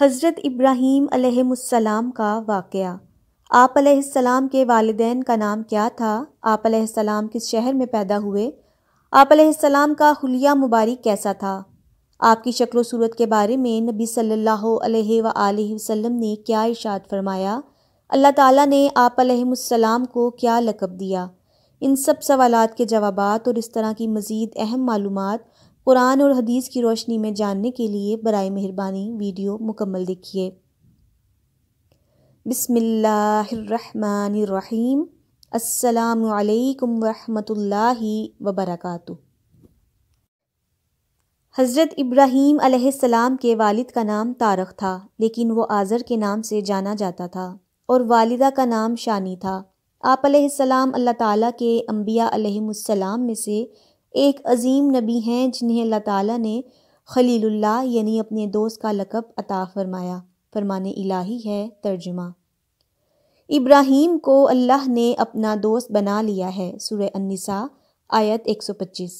हज़रत इब्राहीम अलैहिस्सलाम का वाक़ आप अलैहिस्सलाम के वालदेन का नाम क्या था आप अलैहिस्सलाम किस शहर में पैदा हुए आप अलैहिस्सलाम का हुलिया मुबारक कैसा था आपकी शक्ल सूरत के बारे में नबी सल्लल्लाहु अलैहि वसल्लम ने क्या इशाद फरमाया अल्लाह ताला ने आप अलैहिस्सलाम को क्या लकब दिया इन सब सवालात के जवाब और इस तरह की मज़ीद अहम मालूम कुरान और हदीस की रोशनी में जानने के लिए बर मेहरबानी वीडियो मुकम्मल देखिए बिसमीम अल्लाम वरहमतुल्लाहि वबरक हज़रत इब्राहीम अलैहिस्सलाम के वालिद का नाम तारक था लेकिन वो आज़र के नाम से जाना जाता था और वालिदा का नाम शानी था आप अलैहिस्सलाम अल्लाह ताला के अम्बिया अलैहिस्सलाम में से एक अजीम नबी हैं जिन्हें अल्लाह ताला ने खलीलुल्लाह यानी अपने दोस्त का लकब अता फरमाया फरमाने इलाही है तर्जुमा इब्राहिम को अल्लाह ने अपना दोस्त बना लिया है सूर्य अन्निसा आयत 125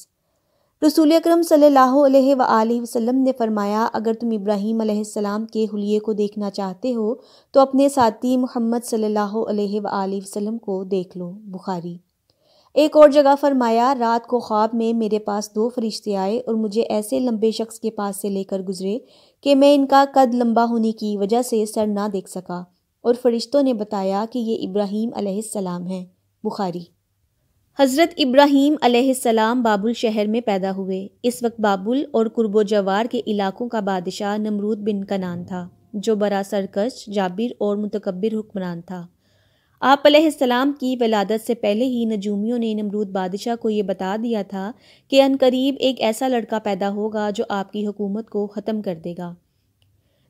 रसूल अक्रम सल्लल्लाहु अलैहि वसल्लम ने फरमाया अगर तुम इब्राहीम अलैहिस्सलाम के हुलिये को देखना चाहते हो तो अपने साथी मोहम्मद सल्लल्लाहु अलैहि वसल्लम को देख लो बुखारी एक और जगह फरमाया रात को ख्वाब में मेरे पास दो फरिश्ते आए और मुझे ऐसे लंबे शख्स के पास से लेकर गुजरे कि मैं इनका कद लंबा होने की वजह से सर ना देख सका और फरिश्तों ने बताया कि ये इब्राहीम अलैहिस्सलाम हैं बुखारी हज़रत इब्राहीम अलैहिस्सलाम बाबुल शहर में पैदा हुए इस वक्त बाबुल और कुर्बो जवार के इलाकों का बादशाह नमरूद बिन कनान था जो बड़ा सरकश जाबिर और मुतकबिर हुक्मरान था आप सलाम की वलादत से पहले ही नजूमियों ने नमरूद बादशाह को ये बता दिया था कि अनकरीब एक ऐसा लड़का पैदा होगा जो आपकी हुकूमत को ख़त्म कर देगा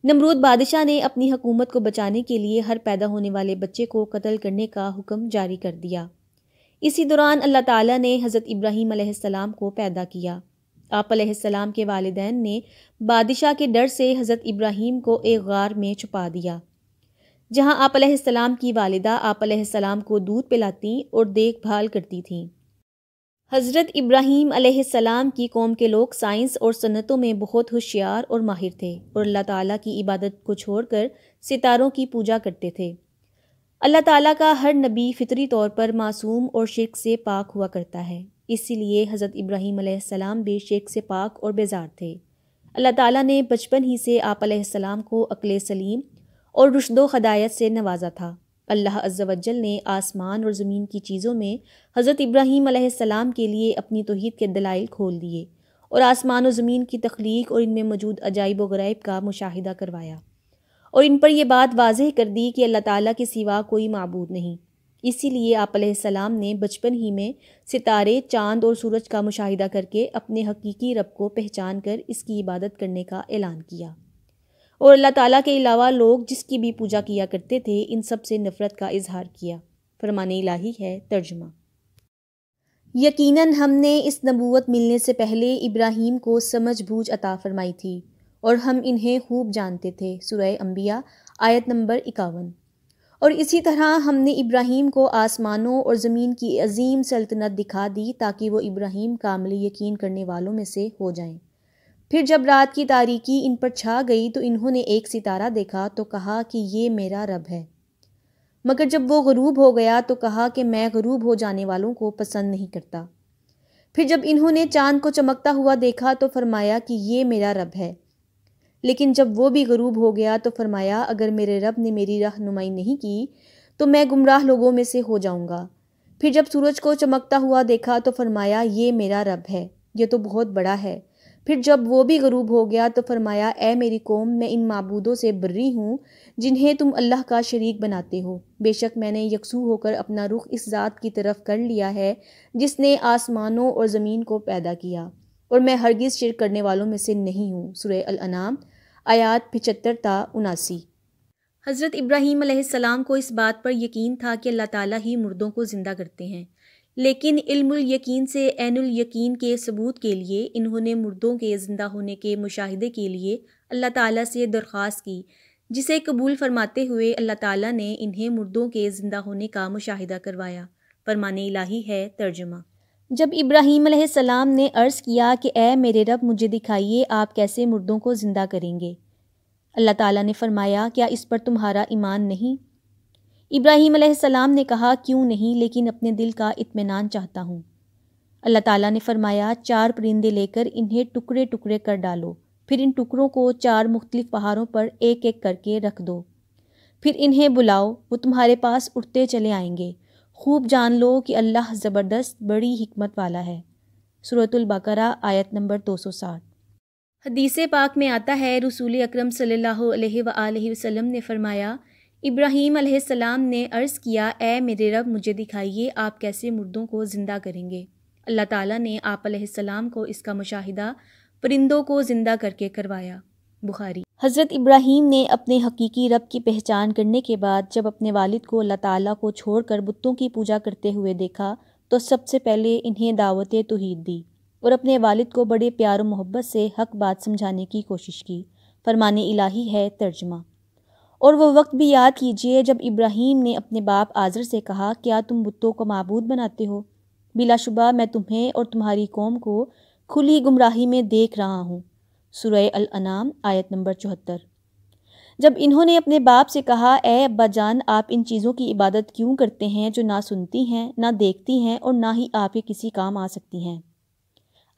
नमरूद बादशाह ने अपनी हुकूमत को बचाने के लिए हर पैदा होने वाले बच्चे को कत्ल करने का हुक्म जारी कर दिया इसी दौरान अल्लाह ताला ने हज़रत इब्राहीम सलाम को पैदा किया आप सलाम के वालदेन ने बादशाह के डर से हज़रत इब्राहिम को एक गार में छुपा दिया जहां आप सलाम की वालिदा आप सलाम को दूध पिलाती और देखभाल करती थीं हज़रत इब्राहीम सलाम की कौम के लोग साइंस और सनतों में बहुत होशियार और माहिर थे और अल्लाह ताला की इबादत को छोड़कर सितारों की पूजा करते थे अल्लाह ताला का हर नबी फितरी तौर पर मासूम और शिरक से पाक हुआ करता है इसीलिए हज़रत इब्राहीम सलाम भी शिरक से पाक और बेजार थे अल्लाह ताला ने बचपन ही से आप को अकल सलीम और रुशदो हदायत से नवाजा था अल्लाह अज्जवजल ने आसमान और ज़मीन की चीज़ों में हज़रत इब्राहीम के लिए अपनी तोहद के दलाइल खोल दिए और आसमान और ज़मीन की तख्लीक और इनमें मौजूद अजाइब व का मुशाहिदा करवाया और इन पर यह बात वाजह कर दी कि अल्लाह ताली के सिवा कोई मबूद नहीं इसीलिए आप सलाम ने बचपन ही में सितारे चांद और सूरज का मुशाहिदा करके अपने हकीकी रब को पहचान कर इसकी इबादत करने का ऐलान किया और अल्लाह ताला के अलावा लोग जिसकी भी पूजा किया करते थे इन सब से नफ़रत का इजहार किया फरमान इलाही है तर्जमा यकीनन हमने इस नबूत मिलने से पहले इब्राहिम को समझ बूझ अता फरमाई थी और हम इन्हें खूब जानते थे सुरह अम्बिया आयत नंबर इक्यावन और इसी तरह हमने इब्राहिम को आसमानों और ज़मीन की अजीम सल्तनत दिखा दी ताकि वो इब्राहिम कामली यकीन करने वालों में से हो जाएं फिर जब रात की तारीकी इन पर छा गई तो इन्होंने एक सितारा देखा तो कहा कि ये मेरा रब है मगर जब वो गरूब हो गया तो कहा कि मैं गरूब हो जाने वालों को पसंद नहीं करता फिर जब इन्होंने चांद को चमकता हुआ देखा तो फरमाया कि ये मेरा रब है लेकिन जब वो भी गरूब हो गया तो फरमाया अगर मेरे रब ने मेरी रहनुमाई नहीं की तो मैं गुमराह लोगों में से हो जाऊंगा फिर जब सूरज को चमकता हुआ देखा तो फरमाया ये मेरा रब है ये तो बहुत बड़ा है फिर जब वो भी गरूब हो गया तो फरमाया ए मेरी कौम मैं इन मबूदों से बर्री हूँ जिन्हें तुम अल्लाह का शरीक बनाते हो बेशक मैंने यकसू होकर अपना रुख इस ज़ात की तरफ कर लिया है जिसने आसमानों और ज़मीन को पैदा किया और मैं हरगिज़ शिर करने वालों में से नहीं हूँ सुरह अलअनाम आयात पिचत्तर ता उनासी हज़रत इब्राहीम को इस बात पर यकीन था कि अल्लाह ताली ही मुर्दों को ज़िंदा करते हैं लेकिन इल्मुल यकीन से एनुल यकीन के सबूत के लिए इन्होंने मुर्दों के ज़िंदा होने के मुशाहदे के लिए अल्लाह ताला से दरख्वास्त की जिसे कबूल फरमाते हुए अल्लाह ताला ने इन्हें मुर्दों के ज़िंदा होने का मुशाहिदा करवाया फरमाने इलाही है तर्जुमा जब इब्राहीम सलाम ने अर्ज़ किया कि ए मेरे रब मुझे दिखाइए आप कैसे मुर्दों को ज़िंदा करेंगे अल्लाह ताला ने फरमाया क्या इस पर तुम्हारा ईमान नहीं इब्राहीम सलाम ने कहा क्यों नहीं लेकिन अपने दिल का इत्मीनान चाहता हूँ अल्लाह ताला ने फरमाया चार परिंदे लेकर इन्हें टुकड़े टुकड़े कर डालो फिर इन टुकड़ों को चार मुख्तलिफ पहाड़ों पर एक एक करके रख दो फिर इन्हें बुलाओ वो तुम्हारे पास उठते चले आएंगे खूब जान लो कि अल्लाह ज़बरदस्त बड़ी हमत वाला है सूरतुल्बकरा आयत नंबर दो सौ साठ हदीस पाक में आता है रसूल अक्रम सल्ला वसम ने फ़रमाया इब्राहीम अलैहिस्सलाम ने अर्ज़ किया ए मेरे रब मुझे दिखाइए आप कैसे मुर्दों को ज़िंदा करेंगे अल्लाह ताला ने आप अलैहिस्सलाम को इसका मुशाहिदा परिंदों को ज़िंदा करके करवाया बुखारी हज़रत इब्राहीम ने अपने हकीकी रब की पहचान करने के बाद जब अपने वालिद को अल्लाह ताला को छोड़कर बुतों की पूजा करते हुए देखा तो सबसे पहले इन्हें दावत तोहद दी और अपने वालिद को बड़े प्यार मोहब्बत से हक बात समझाने की कोशिश की फरमान इलाही है तर्जमा और वो वक्त भी याद कीजिए जब इब्राहीम ने अपने बाप आज़र से कहा क्या तुम बुतों को मबूद बनाते हो बिलाशुबा मैं तुम्हें और तुम्हारी कौम को खुली गुमराही में देख रहा हूँ सुरह अनाम आयत नंबर चौहत्तर जब इन्होंने अपने बाप से कहा ए अब्बा जान आप इन चीज़ों की इबादत क्यों करते हैं जो ना सुनती हैं ना देखती हैं और ना ही आपके किसी काम आ सकती हैं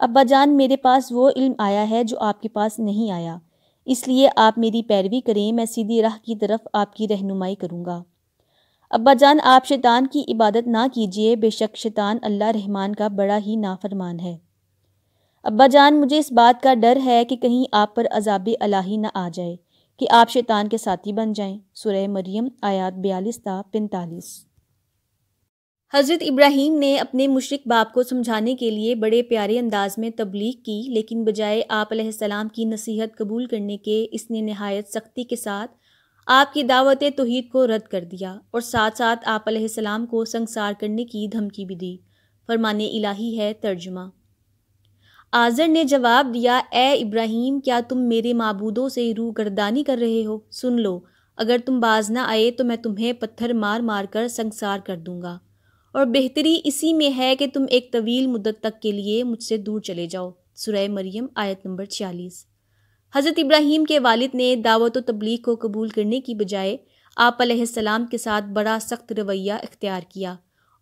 अब्बा जान मेरे पास वो इल्म आया है जो आपके पास नहीं आया इसलिए आप मेरी पैरवी करें मैं सीधी राह की तरफ आपकी रहनुमाई करूँगा अब्बा जान आप शैतान की इबादत ना कीजिए बेशक शैतान अल्लाह रहमान का बड़ा ही नाफरमान है अब्बा जान मुझे इस बात का डर है कि कहीं आप पर अजाब अलाही ना आ जाए कि आप शैतान के साथी बन जाएं सुरह मरियम आयात बयालीस ता पैंतालीस हज़रत इब्राहिम ने अपने मुशरक बाप को समझाने के लिए बड़े प्यारे अंदाज में तबलीग की लेकिन बजाय आप सलाम की नसीहत कबूल करने के इसने नहायत सख्ती के साथ आपकी दावत तोहद को रद्द कर दिया और साथ साथ आप सलाम को संसार करने की धमकी भी दी फरमान इलाही है तर्जुमा आज़र ने जवाब दिया ए इब्राहिम क्या तुम मेरे मबूदों से रू गर्दानी कर रहे हो सुन लो अगर तुम बाज ना आए तो मैं तुम्हें पत्थर मार मार कर संसार कर दूंगा और बेहतरी इसी में है कि तुम एक तवील मुद्दत तक के लिए मुझसे दूर चले जाओ सुरह मरियम आयत नंबर छियालीस हज़रत इब्राहिम के वालिद ने दावत व तबलीग को कबूल करने की बजाय आप सलाम के साथ बड़ा सख्त रवैया इख्तियार किया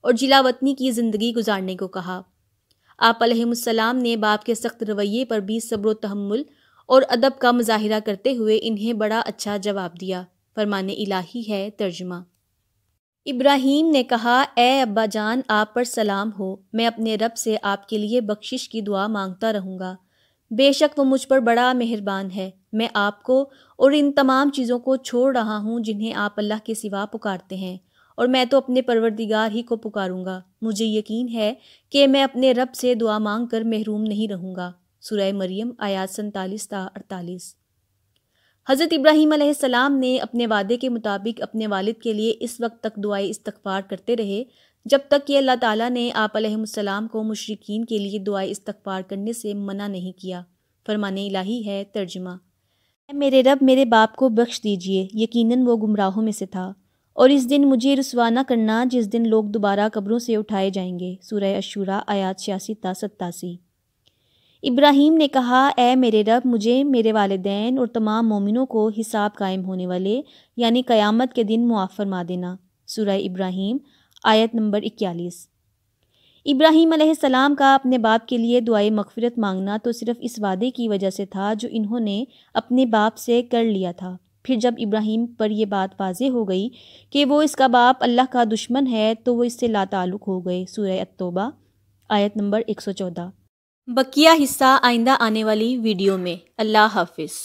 और जिलावतनी की ज़िंदगी गुजारने को कहा आप सलाम ने बाप के सख्त रवैये पर भी सब्र तहमुल और अदब का मुजाहरा करते हुए इन्हें बड़ा अच्छा जवाब दिया फरमान इलाही है तर्जमा इब्राहिम ने कहा ए अब्बा जान आप पर सलाम हो मैं अपने रब से आपके लिए बख्शिश की दुआ मांगता रहूँगा बेशक वो मुझ पर बड़ा मेहरबान है मैं आपको और इन तमाम चीज़ों को छोड़ रहा हूँ जिन्हें आप अल्लाह के सिवा पुकारते हैं और मैं तो अपने परवरदिगार ही को पुकारूंगा मुझे यकीन है कि मैं अपने रब से दुआ मांग कर महरूम नहीं रहूँगा सुरय मरियम आयात सन्तालीस ता अड़तालीस हज़रत इब्राहीम सलाम ने अपने वादे के मुताबिक अपने वालिद के लिए इस वक्त तक दुआई इस्तफ़ार करते रहे जब तक कि अल्लाह ताला ने आप आपलम को मुशरकिन के लिए दुआई इस्तफ़ार करने से मना नहीं किया फरमाने इलाही है तर्जमा मेरे रब मेरे बाप को बख्श दीजिए यकीनन वो गुमराहों में से था और इस दिन मुझे रसवाना करना जिस दिन लोग दोबारा कब्रों से उठाए जाएंगे सूर्य अशूरा आयात छियासी ता सत्तासी इब्राहीम ने कहा ए मेरे रब मुझे मेरे वालदेन और तमाम मोमिनों को हिसाब कायम होने वाले यानी क़यामत के दिन मुआफ़ फरमा देना सूर्य इब्राहिम आयत नंबर इक्यालीस इब्राहीम सलाम का अपने बाप के लिए दुआए मगफरत मांगना तो सिर्फ़ इस वादे की वजह से था जो इन्होंने अपने बाप से कर लिया था फिर जब इब्राहिम पर यह बात वाजे हो गई कि वो इसका बाप अल्लाह का दुश्मन है तो वो इससे लाताल्लुक़ हो गए सूर्य अतोबा आयत नंबर एक सौ चौदह बकिया हिस्सा आइंदा आने वाली वीडियो में अल्लाह हाफिज़